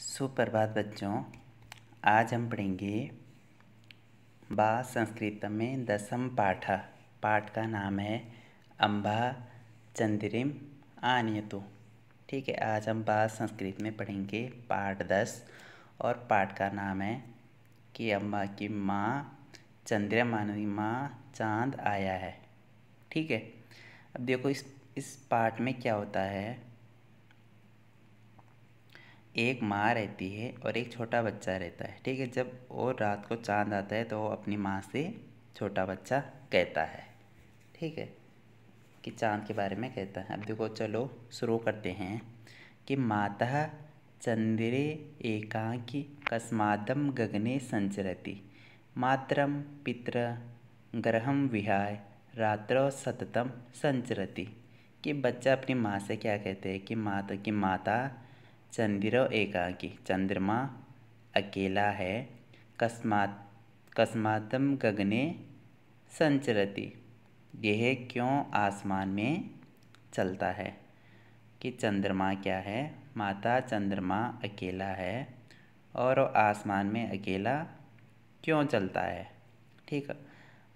सुप्रभात बच्चों आज हम पढ़ेंगे बा संस्कृत में दसम पाठ पाठ का नाम है अम्बा चंद्रिम आनियतु ठीक है आज हम बा संस्कृत में पढ़ेंगे पाठ दस और पाठ का नाम है कि अम्बा की माँ चंद्रमानवी माँ चांद आया है ठीक है अब देखो इस इस पाठ में क्या होता है एक माँ रहती है और एक छोटा बच्चा रहता है ठीक है जब वो रात को चांद आता है तो वो अपनी माँ से छोटा बच्चा कहता है ठीक है कि चांद के बारे में कहता है अब देखो चलो शुरू करते हैं कि माता चंद्रे एकांकी कस्मादम गगने संचरती मातरम पितर ग्रहम विहाय रात्रो सततम संचरति कि बच्चा अपनी माँ से क्या कहते हैं कि माता की माता चंद्र एकाकी चंद्रमा अकेला है कस्मा कस्मातम गगने संचरती यह क्यों आसमान में चलता है कि चंद्रमा क्या है माता चंद्रमा अकेला है और आसमान में अकेला क्यों चलता है ठीक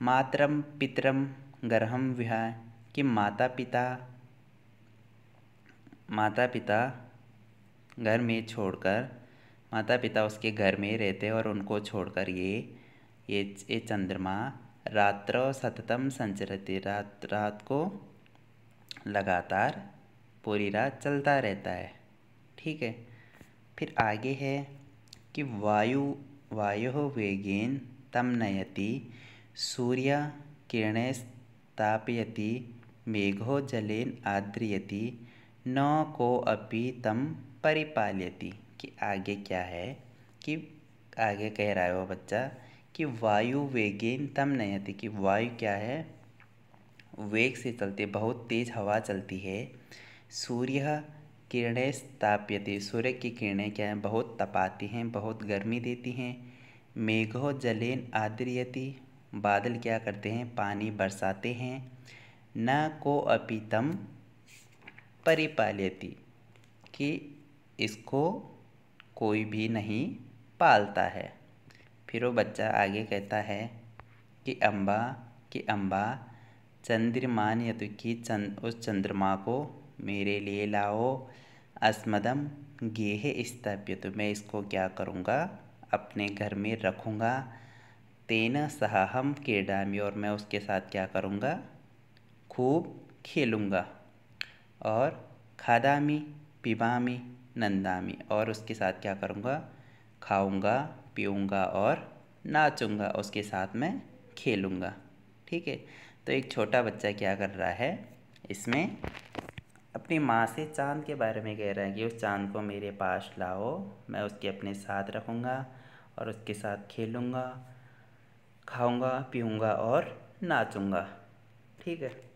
मातरम पितरम गर्हम विहाय कि माता पिता माता पिता घर में छोड़कर माता पिता उसके घर में रहते और उनको छोड़कर ये ये ये चंद्रमा रात्र सततम संचरती रात रात को लगातार पूरी रात चलता रहता है ठीक है फिर आगे है कि वायु वायु वेगेन तम नयति सूर्य किरणे स्थापयति मेघो जलेन आद्रियति न को अपि तम परिपाल्यति कि आगे क्या है कि आगे कह रहा है वो बच्चा कि वायु वेगेन तम नयति कि वायु क्या है वेग से चलती है बहुत तेज़ हवा चलती है सूर्य किरणें स्थाप्यते सूर्य की किरणें क्या हैं बहुत तपाती हैं बहुत गर्मी देती हैं मेघो जलेन आद्रियति बादल क्या करते हैं पानी बरसाते हैं न को अपी तम परिपाल्यति कि इसको कोई भी नहीं पालता है फिर वो बच्चा आगे कहता है कि अम्बा कि अम्बा चंद्रमान यदि की चंद उस चंद्रमा को मेरे लिए लाओ अस्मदम गेह स्थाप्य तो मैं इसको क्या करूँगा अपने घर में रखूँगा तेना सहाहम केडामी और मैं उसके साथ क्या करूँगा खूब खेलूँगा और खादामी पिबामी नंदामी और उसके साथ क्या करूँगा खाऊँगा पीऊँगा और नाचूँगा उसके साथ मैं खेलूँगा ठीक है तो एक छोटा बच्चा क्या कर रहा है इसमें अपनी माँ से चाँद के बारे में कह रहा है कि उस चाँद को मेरे पास लाओ मैं उसके अपने साथ रखूँगा और उसके साथ खेलूँगा खाऊँगा पीऊँगा और नाचूँगा ठीक है